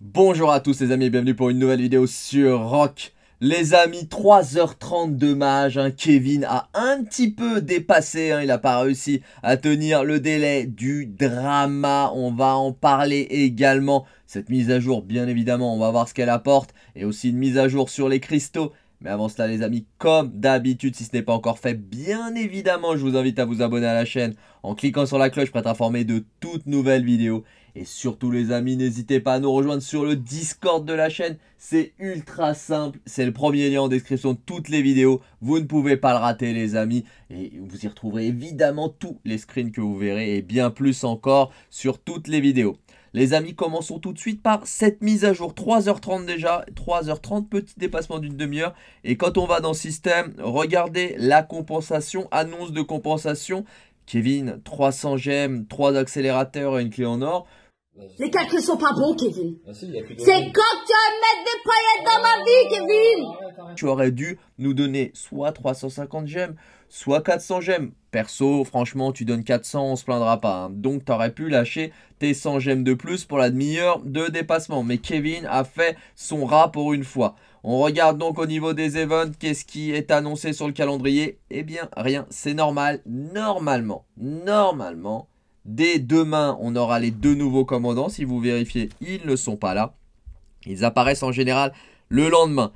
Bonjour à tous les amis bienvenue pour une nouvelle vidéo sur Rock. Les amis, 3h30 de mage, hein. Kevin a un petit peu dépassé, hein. il n'a pas réussi à tenir le délai du drama, on va en parler également. Cette mise à jour, bien évidemment, on va voir ce qu'elle apporte et aussi une mise à jour sur les cristaux. Mais avant cela les amis, comme d'habitude, si ce n'est pas encore fait, bien évidemment, je vous invite à vous abonner à la chaîne en cliquant sur la cloche pour être informé de toutes nouvelles vidéos. Et surtout les amis, n'hésitez pas à nous rejoindre sur le Discord de la chaîne, c'est ultra simple, c'est le premier lien en description de toutes les vidéos, vous ne pouvez pas le rater les amis, et vous y retrouverez évidemment tous les screens que vous verrez et bien plus encore sur toutes les vidéos. Les amis, commençons tout de suite par cette mise à jour. 3h30 déjà, 3h30, petit dépassement d'une demi-heure. Et quand on va dans le système, regardez la compensation, annonce de compensation. Kevin, 300 gemmes, 3 accélérateurs et une clé en or. Les calculs sont pas bons, Kevin. c'est quand tu vas mettre des paillettes dans ma vie, Kevin. Tu aurais dû nous donner soit 350 gemmes, soit 400 gemmes. Perso, franchement, tu donnes 400, on se plaindra pas. donc hein. Donc, t'aurais pu lâcher tes 100 gemmes de plus pour la demi-heure de dépassement. Mais Kevin a fait son rat pour une fois. On regarde donc au niveau des events, qu'est-ce qui est annoncé sur le calendrier Eh bien, rien, c'est normal. Normalement, normalement, dès demain, on aura les deux nouveaux commandants. Si vous vérifiez, ils ne sont pas là. Ils apparaissent en général le lendemain.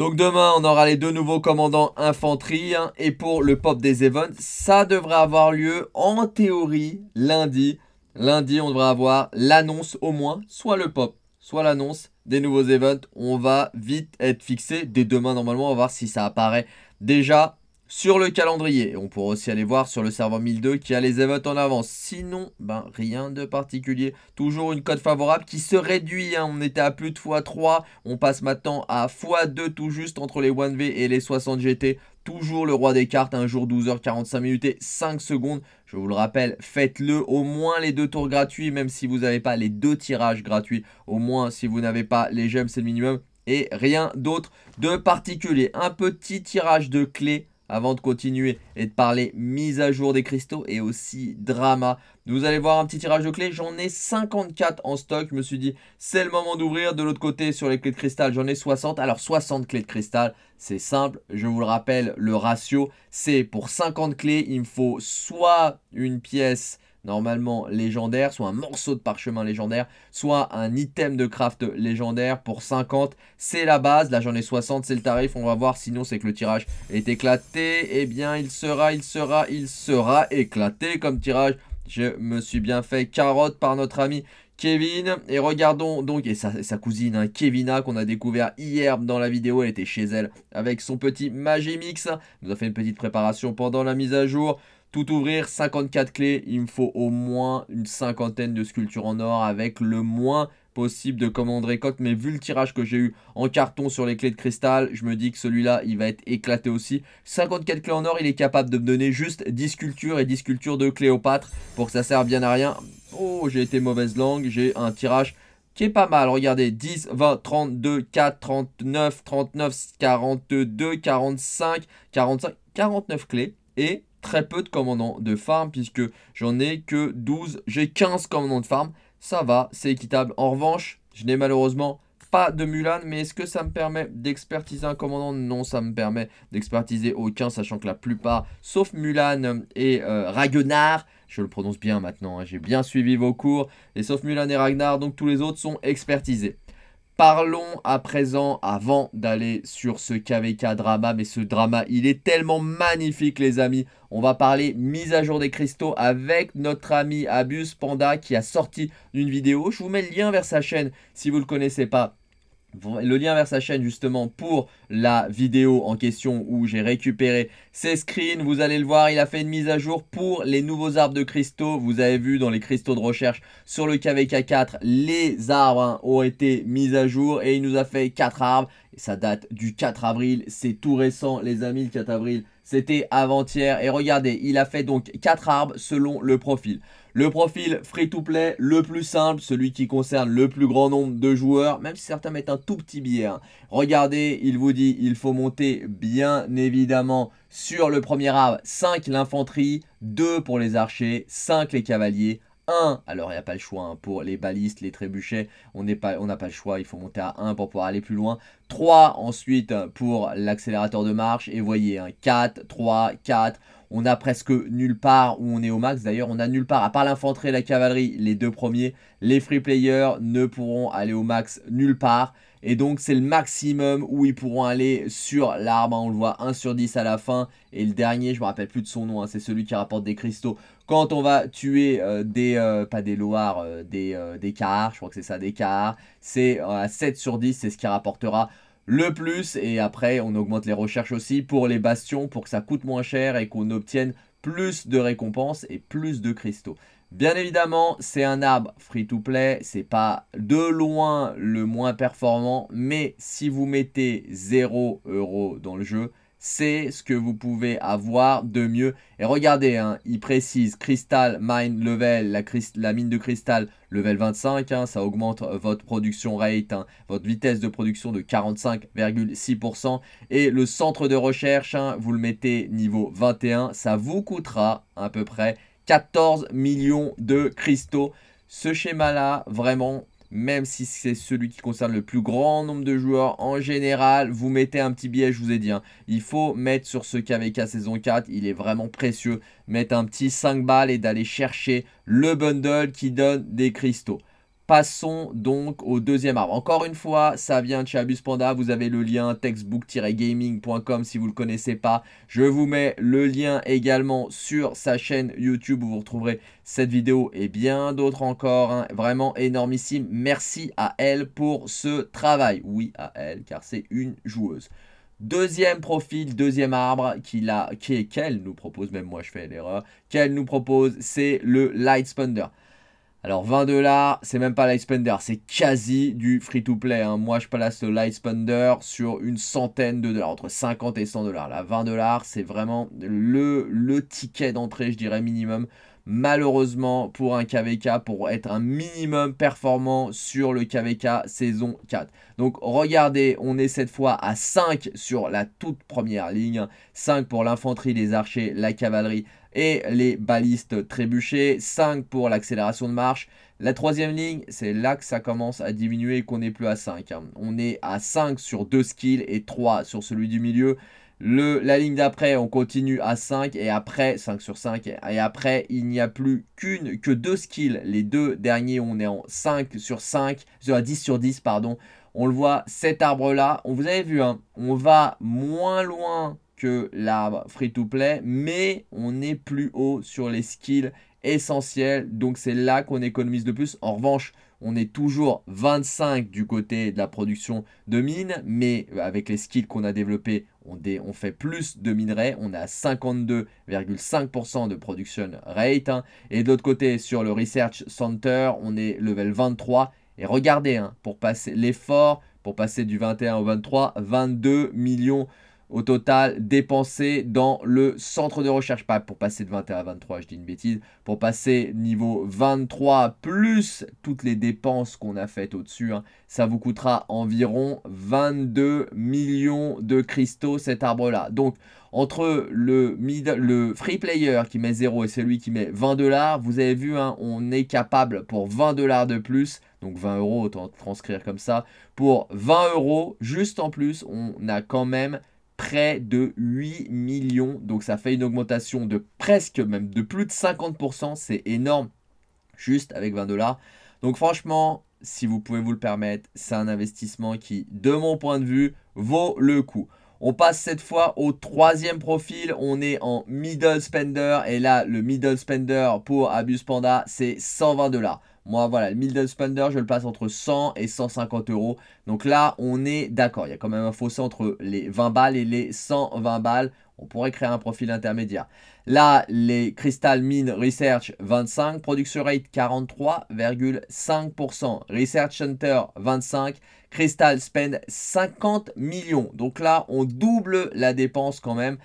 Donc demain, on aura les deux nouveaux commandants infanterie. Hein. et pour le pop des events, ça devrait avoir lieu en théorie lundi. Lundi, on devrait avoir l'annonce au moins, soit le pop, soit l'annonce des nouveaux events. On va vite être fixé. Dès demain, normalement, on va voir si ça apparaît déjà sur le calendrier. On pourra aussi aller voir sur le serveur 1002 qui a les évotes en avance. Sinon, ben, rien de particulier. Toujours une cote favorable qui se réduit. Hein. On était à plus de x3. On passe maintenant à x2 tout juste entre les 1V et les 60 GT. Toujours le roi des cartes, un jour 12h45 minutes et 5 secondes. Je vous le rappelle, faites-le au moins les deux tours gratuits, même si vous n'avez pas les deux tirages gratuits. Au moins, si vous n'avez pas les gemmes, c'est le minimum. Et rien d'autre de particulier. Un petit tirage de clé avant de continuer et de parler mise à jour des cristaux et aussi drama. Vous allez voir un petit tirage de clés, j'en ai 54 en stock, je me suis dit c'est le moment d'ouvrir. De l'autre côté sur les clés de cristal j'en ai 60, alors 60 clés de cristal c'est simple, je vous le rappelle le ratio c'est pour 50 clés il me faut soit une pièce normalement légendaire, soit un morceau de parchemin légendaire, soit un item de craft légendaire pour 50. C'est la base, là j'en ai 60, c'est le tarif, on va voir, sinon c'est que le tirage est éclaté. Eh bien il sera, il sera, il sera éclaté comme tirage. Je me suis bien fait carotte par notre ami Kevin. Et regardons donc, et sa, cousine, hein, Kevina, qu'on a découvert hier dans la vidéo. Elle était chez elle avec son petit Magimix. nous a fait une petite préparation pendant la mise à jour. Tout ouvrir, 54 clés, il me faut au moins une cinquantaine de sculptures en or avec le moins possible de commandes récoltes. Mais vu le tirage que j'ai eu en carton sur les clés de cristal, je me dis que celui-là, il va être éclaté aussi. 54 clés en or, il est capable de me donner juste 10 sculptures et 10 sculptures de Cléopâtre pour que ça serve bien à rien. Oh, j'ai été mauvaise langue, j'ai un tirage qui est pas mal. Regardez, 10, 20, 32, 4, 39, 39, 42, 45, 45, 49 clés et très peu de commandants de farm puisque j'en ai que 12, j'ai 15 commandants de farm. Ça va, c'est équitable. En revanche, je n'ai malheureusement pas de Mulan, mais est-ce que ça me permet d'expertiser un commandant Non, ça me permet d'expertiser aucun, sachant que la plupart, sauf Mulan et euh, Ragnar, je le prononce bien maintenant, hein, j'ai bien suivi vos cours, et sauf Mulan et Ragnar, donc tous les autres sont expertisés. Parlons à présent, avant d'aller sur ce KVK drama, mais ce drama, il est tellement magnifique les amis. On va parler mise à jour des cristaux avec notre ami Abus Panda qui a sorti une vidéo. Je vous mets le lien vers sa chaîne si vous ne le connaissez pas le lien vers sa chaîne justement pour la vidéo en question où j'ai récupéré ses screens. Vous allez le voir, il a fait une mise à jour pour les nouveaux arbres de cristaux. Vous avez vu dans les cristaux de recherche sur le KVK4, les arbres hein, ont été mis à jour et il nous a fait 4 arbres. ça date du 4 avril, c'est tout récent les amis, le 4 avril c'était avant-hier. Et regardez, il a fait donc 4 arbres selon le profil. Le profil free-to-play le plus simple, celui qui concerne le plus grand nombre de joueurs, même si certains mettent un tout petit billet. Hein. Regardez, il vous dit, il faut monter bien évidemment sur le premier arbre 5 l'infanterie, 2 pour les archers, 5 les cavaliers, 1. Alors, il n'y a pas le choix hein, pour les balistes, les trébuchets. On n'a pas, pas, le choix. Il faut monter à 1 pour pouvoir aller plus loin. 3 ensuite pour l'accélérateur de marche. Et voyez, 4, 3, 4. On a presque nulle part où on est au max. D'ailleurs, on a nulle part, à part l'infanterie et la cavalerie, les deux premiers. Les free players ne pourront aller au max nulle part. Et donc, c'est le maximum où ils pourront aller sur l'arme. Hein. On le voit 1 sur 10 à la fin. Et le dernier, je me rappelle plus de son nom, hein, c'est celui qui rapporte des cristaux. Quand on va tuer euh, des, euh, pas des Loirs, euh, des, des je crois que c'est ça, des cars, c'est à 7 sur 10, c'est ce qui rapportera le plus et après on augmente les recherches aussi pour les bastions pour que ça coûte moins cher et qu'on obtienne plus de récompenses et plus de cristaux. Bien évidemment, c'est un arbre free to play, c'est pas de loin le moins performant, mais si vous mettez 0€ dans le jeu, c'est ce que vous pouvez avoir de mieux. Et regardez, hein, il précise Crystal mine, level, la, la mine de cristal, level 25, hein, ça augmente euh, votre production rate, hein, votre vitesse de production de 45,6%. Et le centre de recherche, hein, vous le mettez niveau 21, ça vous coûtera à peu près 14 millions de cristaux. Ce schéma-là, vraiment, même si c'est celui qui concerne le plus grand nombre de joueurs en général, vous mettez un petit billet, je vous ai dit. Hein. Il faut mettre sur ce KVK saison 4, il est vraiment précieux. Mettre un petit 5 balles et d'aller chercher le bundle qui donne des cristaux. Passons donc au deuxième arbre. Encore une fois, ça vient de chez Panda. Vous avez le lien textbook-gaming.com si vous ne le connaissez pas. Je vous mets le lien également sur sa chaîne YouTube où vous retrouverez cette vidéo et bien d'autres encore. Hein. Vraiment énormissime. Merci à elle pour ce travail. Oui, à elle, car c'est une joueuse. Deuxième profil, deuxième arbre qu'elle nous propose, même moi je fais l'erreur, qu'elle nous propose, c'est le Light alors 20 dollars, c'est même pas spender, c'est quasi du free-to-play. Hein. Moi, je place le sur une centaine de dollars, entre 50 et 100 dollars. Là, 20 dollars, c'est vraiment le, le ticket d'entrée, je dirais, minimum malheureusement pour un KVK pour être un minimum performant sur le KVK saison 4. Donc regardez, on est cette fois à 5 sur la toute première ligne. 5 pour l'infanterie, les archers, la cavalerie et les balistes trébuchés. 5 pour l'accélération de marche. La troisième ligne, c'est là que ça commence à diminuer et qu'on n'est plus à 5. Hein. On est à 5 sur 2 skills et 3 sur celui du milieu la ligne d'après, on continue à 5 et après, 5 sur 5, et après, il n'y a plus qu'une, que deux skills. Les deux derniers, on est en 5 sur 5, sur 10 sur 10, pardon. On le voit, cet arbre-là, on vous avez vu, hein, on va moins loin que l'arbre free-to-play, mais on est plus haut sur les skills essentiels. Donc c'est là qu'on économise de plus. En revanche, on est toujours 25 du côté de la production de mines, mais euh, avec les skills qu'on a développés, on, fait plus de minerais, on a 52,5% de production rate. Hein. Et de l'autre côté, sur le Research Center, on est level 23. Et regardez, hein, pour passer l'effort, pour passer du 21 au 23, 22 millions de au total dépensé dans le centre de recherche, pas pour passer de 21 à 23, je dis une bêtise, pour passer niveau 23 plus toutes les dépenses qu'on a faites au-dessus, hein, ça vous coûtera environ 22 millions de cristaux cet arbre-là. Donc entre le, le, free player qui met 0 et celui qui met 20 dollars, vous avez vu, hein, on est capable pour 20 dollars de plus, donc 20 euros, autant transcrire comme ça, pour 20 euros juste en plus, on a quand même près de 8 millions. Donc ça fait une augmentation de presque, même de plus de 50%. C'est énorme, juste avec 20 dollars. Donc franchement, si vous pouvez vous le permettre, c'est un investissement qui, de mon point de vue, vaut le coup. On passe cette fois au troisième profil. On est en middle spender. Et là, le middle spender pour Abus Panda, c'est 120 dollars. Moi, voilà, le Middle Spender, je le passe entre 100 et 150 euros. Donc là, on est d'accord. Il y a quand même un fossé entre les 20 balles et les 120 balles. On pourrait créer un profil intermédiaire. Là, les Crystal Mine Research 25, Production Rate 43,5%, Research Center 25, Crystal Spend 50 millions. Donc là, on double la dépense quand même.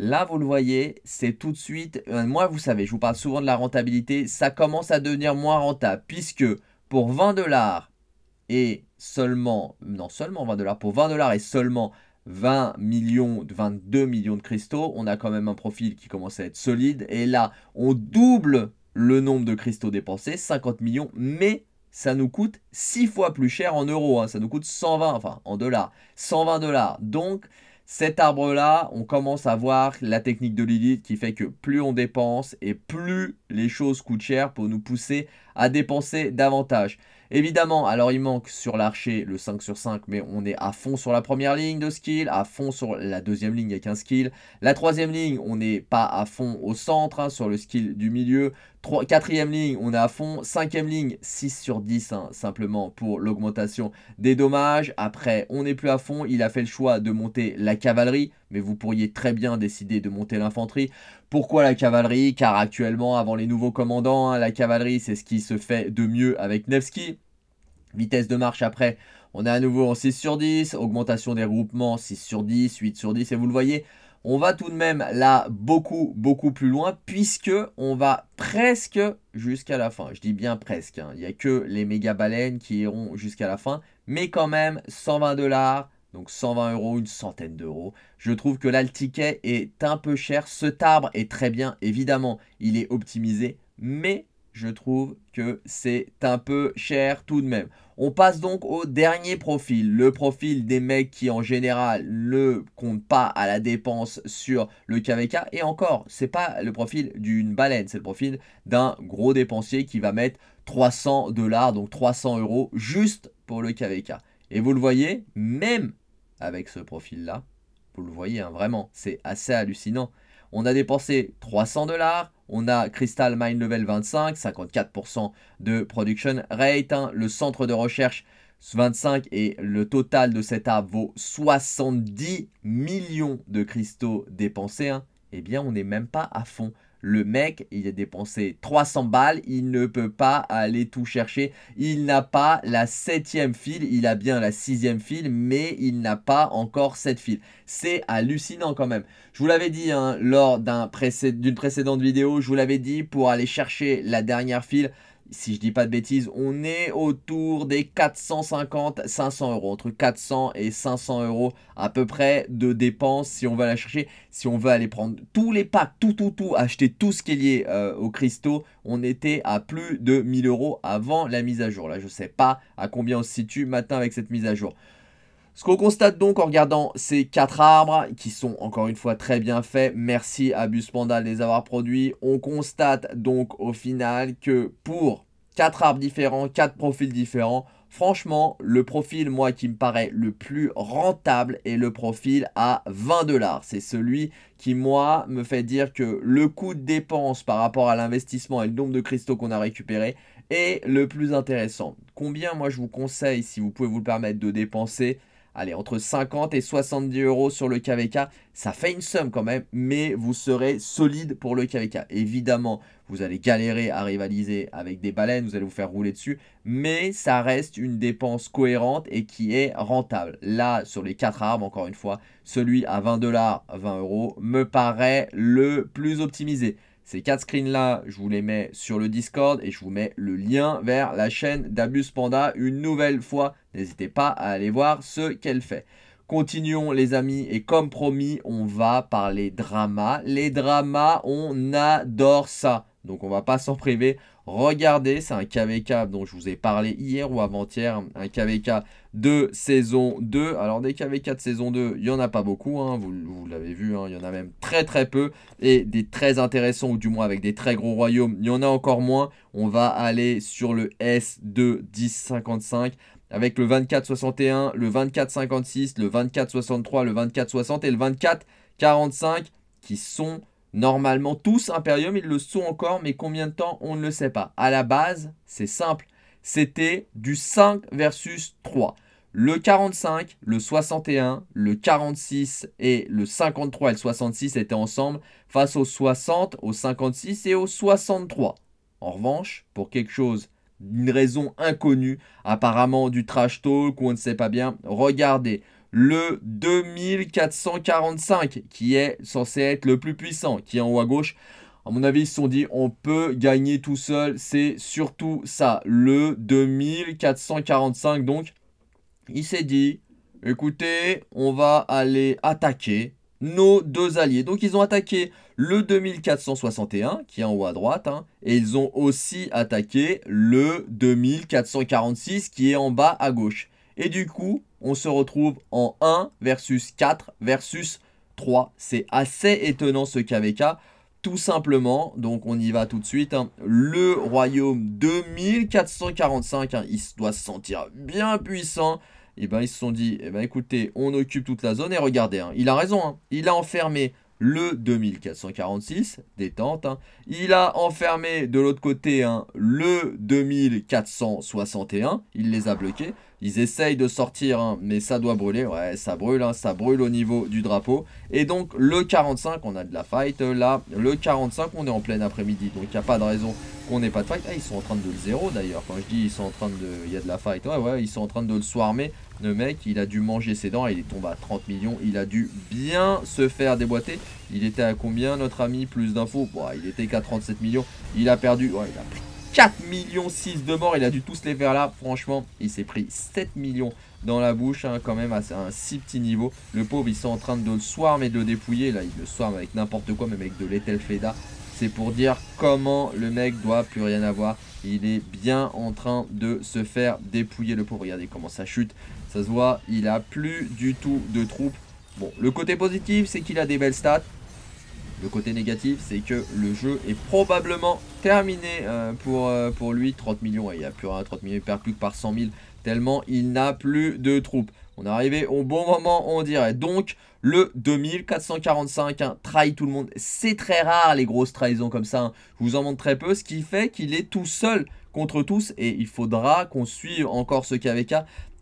Là, vous le voyez, c'est tout de suite, euh, moi vous savez, je vous parle souvent de la rentabilité, ça commence à devenir moins rentable puisque pour 20 dollars et seulement, non seulement 20 dollars, pour 20 dollars et seulement 20 millions, 22 millions de cristaux, on a quand même un profil qui commence à être solide et là, on double le nombre de cristaux dépensés, 50 millions, mais ça nous coûte 6 fois plus cher en euros, hein. ça nous coûte 120, enfin en dollars, 120 dollars. Donc, cet arbre-là, on commence à voir la technique de Lilith qui fait que plus on dépense et plus les choses coûtent cher pour nous pousser à dépenser davantage. Évidemment, alors il manque sur l'archer le 5 sur 5, mais on est à fond sur la première ligne de skill, à fond sur la deuxième ligne avec un skill. La troisième ligne, on n'est pas à fond au centre, hein, sur le skill du milieu. Quatrième 4 ligne, on est à fond. Cinquième ligne, 6 sur 10 hein, simplement pour l'augmentation des dommages. Après, on n'est plus à fond. Il a fait le choix de monter la cavalerie, mais vous pourriez très bien décider de monter l'infanterie. Pourquoi la cavalerie Car actuellement, avant les nouveaux commandants, hein, la cavalerie, c'est ce qui se fait de mieux avec Nevsky. Vitesse de marche après, on est à nouveau en 6 sur 10. Augmentation des groupements, 6 sur 10, 8 sur 10. Et vous le voyez, on va tout de même là beaucoup, beaucoup plus loin puisque on va presque jusqu'à la fin. Je dis bien presque, hein. il n'y a que les méga baleines qui iront jusqu'à la fin, mais quand même 120 dollars, donc 120 euros, une centaine d'euros. Je trouve que là ticket est un peu cher. Ce arbre est très bien, évidemment, il est optimisé, mais je trouve que c'est un peu cher tout de même. On passe donc au dernier profil, le profil des mecs qui en général ne comptent pas à la dépense sur le KVK. Et encore, c'est pas le profil d'une baleine, c'est le profil d'un gros dépensier qui va mettre 300 dollars, donc 300 euros juste pour le KVK. Et vous le voyez, même avec ce profil-là, vous le voyez hein, vraiment, c'est assez hallucinant. On a dépensé 300 dollars, on a Crystal Mine Level 25, 54% de production rate. Hein. Le centre de recherche 25 et le total de cet arbre vaut 70 millions de cristaux dépensés. Hein. Eh bien, on n'est même pas à fond le mec, il a dépensé 300 balles, il ne peut pas aller tout chercher. Il n'a pas la septième file, il a bien la sixième file, mais il n'a pas encore cette file. C'est hallucinant quand même. Je vous l'avais dit hein, lors d'une précédente vidéo, je vous l'avais dit, pour aller chercher la dernière file, si je dis pas de bêtises, on est autour des 450-500 euros, entre 400 et 500 euros à peu près de dépenses si on veut aller chercher, si on veut aller prendre tous les packs, tout, tout, tout, acheter tout ce qui est lié euh, au aux cristaux, on était à plus de 1000 euros avant la mise à jour. Là, je sais pas à combien on se situe maintenant avec cette mise à jour. Ce qu'on constate donc en regardant ces quatre arbres, qui sont encore une fois très bien faits, merci à Buspanda de les avoir produits, on constate donc au final que pour quatre arbres différents, quatre profils différents, franchement, le profil, moi, qui me paraît le plus rentable est le profil à 20 dollars. C'est celui qui, moi, me fait dire que le coût de dépense par rapport à l'investissement et le nombre de cristaux qu'on a récupéré est le plus intéressant. Combien, moi, je vous conseille, si vous pouvez vous le permettre, de dépenser allez, entre 50 et 70 euros sur le KVK. Ça fait une somme quand même, mais vous serez solide pour le KVK. Évidemment, vous allez galérer à rivaliser avec des baleines, vous allez vous faire rouler dessus, mais ça reste une dépense cohérente et qui est rentable. Là, sur les 4 arbres, encore une fois, celui à 20 dollars, 20 euros, me paraît le plus optimisé. Ces quatre screens-là, je vous les mets sur le Discord et je vous mets le lien vers la chaîne d'Abus Panda une nouvelle fois. N'hésitez pas à aller voir ce qu'elle fait. Continuons les amis et comme promis, on va parler drama. Les dramas, on adore ça. Donc on va pas s'en priver. Regardez, c'est un KVK dont je vous ai parlé hier ou avant-hier, un KVK de saison 2. Alors des KVK de saison 2, il n'y en a pas beaucoup, hein. vous, l'avez vu, hein. il y en a même très très peu. Et des très intéressants, ou du moins avec des très gros royaumes, il y en a encore moins. On va aller sur le S2 1055 avec le 24-61, le 24-56, le 24-63, le 24-60 et le 24-45 qui sont Normalement, tous Imperium, ils le sont encore, mais combien de temps, on ne le sait pas. À la base, c'est simple, c'était du 5 versus 3. Le 45, le 61, le 46 et le 53 et le 66 étaient ensemble face au 60, au 56 et au 63. En revanche, pour quelque chose, une raison inconnue, apparemment du trash talk ou on ne sait pas bien, regardez, le 2445 qui est censé être le plus puissant, qui est en haut à gauche. À mon avis, ils se sont dit on peut gagner tout seul, c'est surtout ça, le 2445 donc. Il s'est dit écoutez, on va aller attaquer nos deux alliés. Donc ils ont attaqué le 2461 qui est en haut à droite hein, et ils ont aussi attaqué le 2446 qui est en bas à gauche. Et du coup, on se retrouve en 1 versus 4 versus 3. C'est assez étonnant ce KVK. Tout simplement, donc on y va tout de suite, hein. le royaume 2445, hein, il doit se sentir bien puissant. Et eh ben ils se sont dit, eh ben écoutez, on occupe toute la zone et regardez, hein, il a raison, il a enfermé le 2446, détente. Il a enfermé de l'autre côté le 2461, il les a bloqués. Ils essayent de sortir, hein, mais ça doit brûler. Ouais, ça brûle, hein, ça brûle au niveau du drapeau. Et donc, le 45, on a de la fight euh, là. Le 45, on est en plein après-midi. Donc, il n'y a pas de raison qu'on n'ait pas de fight. Ah, ils sont en train de le zéro d'ailleurs. Quand je dis ils sont en train de. Il y a de la fight. Ouais, ouais, ils sont en train de le swarmer. Le mec, il a dû manger ses dents. Il est tombé à 30 millions. Il a dû bien se faire déboîter. Il était à combien, notre ami Plus d'infos bon, bah, Il était qu'à 37 millions. Il a perdu. Ouais, il a 4 millions 6 de morts. Il a dû tous les faire là. Franchement, il s'est pris 7 millions dans la bouche hein, quand même à un si petit niveau. Le pauvre, ils sont en train de le soir mais de le dépouiller. Là, il le soir avec n'importe quoi, même avec de l'Etelfeda C'est pour dire comment le mec doit plus rien avoir. Il est bien en train de se faire dépouiller le pauvre. Regardez comment ça chute. Ça se voit, il a plus du tout de troupes. Bon, le côté positif, c'est qu'il a des belles stats. Le côté négatif, c'est que le jeu est probablement terminé euh, pour, euh, pour lui. 30 millions, il n'y a plus rien, 30 millions, il perd plus que par 100 000, tellement il n'a plus de troupes. On est arrivé au bon moment, on dirait. Donc, le 2445, hein, trahit tout le monde. C'est très rare, les grosses trahisons comme ça. Hein. Je vous en montre très peu, ce qui fait qu'il est tout seul contre tous et il faudra qu'on suive encore ce KVK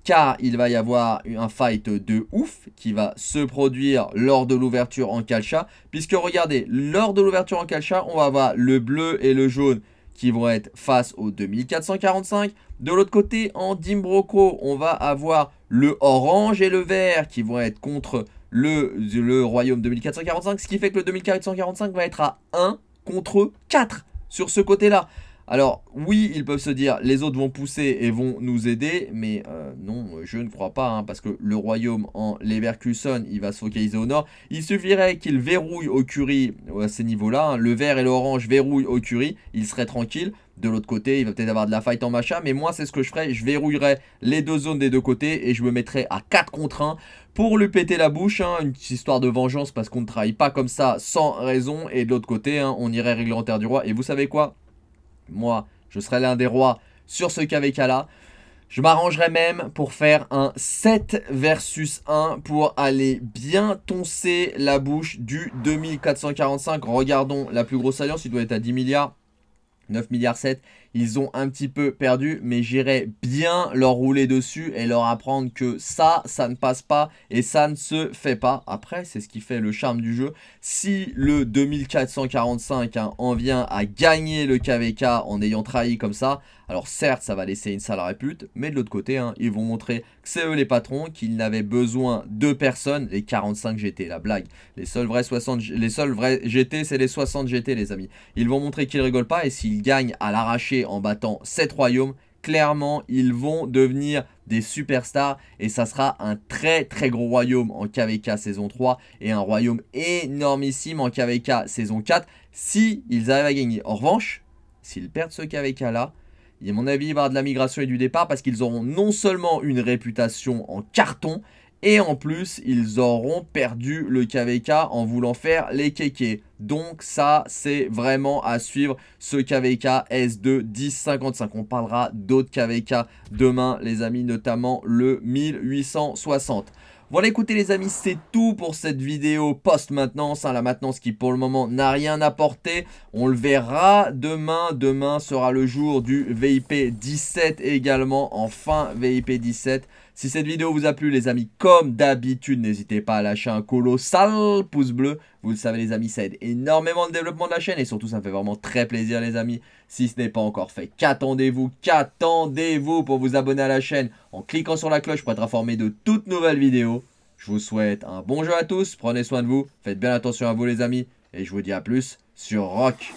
car il va y avoir un fight de ouf qui va se produire lors de l'ouverture en calcha. Puisque regardez, lors de l'ouverture en calcha, on va avoir le bleu et le jaune qui vont être face au 2445. De l'autre côté, en Dimbroco, on va avoir le orange et le vert qui vont être contre le, le royaume 2445. Ce qui fait que le 2445 va être à 1 contre 4 sur ce côté-là. Alors oui, ils peuvent se dire les autres vont pousser et vont nous aider, mais euh, non, je ne crois pas, hein, parce que le royaume en Leverkusen, il va se focaliser au nord. Il suffirait qu'il verrouille au Curie à ces niveaux-là, hein. le vert et l'orange verrouillent au Curie, il serait tranquille. De l'autre côté, il va peut-être avoir de la fight en machin, mais moi c'est ce que je ferais, je verrouillerais les deux zones des deux côtés et je me mettrais à 4 contre 1 pour lui péter la bouche, hein. une histoire de vengeance parce qu'on ne trahit pas comme ça sans raison et de l'autre côté, on irait régler en terre du roi et vous savez quoi moi, je serai l'un des rois sur ce KVK-là. Je m'arrangerai même pour faire un 7 versus 1 pour aller bien toncer la bouche du 2445. Regardons la plus grosse alliance, il doit être à 10 milliards, 9 milliards 7 ils ont un petit peu perdu, mais j'irai bien leur rouler dessus et leur apprendre que ça, ça ne passe pas et ça ne se fait pas. Après, c'est ce qui fait le charme du jeu. Si le 2445 hein, en vient à gagner le KVK en ayant trahi comme ça, alors certes, ça va laisser une sale répute, mais de l'autre côté, hein, ils vont montrer que c'est eux les patrons, qu'ils n'avaient besoin de personne, les 45 GT, la blague. Les seuls vrais 60, les seuls vrais GT, c'est les 60 GT, les amis. Ils vont montrer qu'ils rigolent pas et s'ils gagnent à l'arracher en battant sept royaumes, clairement, ils vont devenir des superstars et ça sera un très très gros royaume en KVK saison 3 et un royaume énormissime en KVK saison 4 si ils arrivent à gagner. En revanche, s'ils perdent ce KVK là, à mon avis, il va y avoir de la migration et du départ parce qu'ils auront non seulement une réputation en carton, et en plus, ils auront perdu le KVK en voulant faire les kékés. Donc ça, c'est vraiment à suivre ce KVK S2 1055. On parlera d'autres KVK demain, les amis, notamment le 1860. Voilà, écoutez les amis, c'est tout pour cette vidéo post-maintenance. Hein. la maintenance qui pour le moment n'a rien apporté. On le verra demain. Demain sera le jour du VIP 17 également, enfin VIP 17. Si cette vidéo vous a plu les amis, comme d'habitude, n'hésitez pas à lâcher un colossal pouce bleu. Vous le savez les amis, ça aide énormément le développement de la chaîne et surtout ça me fait vraiment très plaisir les amis. Si ce n'est pas encore fait, qu'attendez-vous Qu'attendez-vous pour vous abonner à la chaîne en cliquant sur la cloche pour être informé de toutes nouvelles vidéos. Je vous souhaite un bon jeu à tous, prenez soin de vous, faites bien attention à vous les amis et je vous dis à plus sur Rock.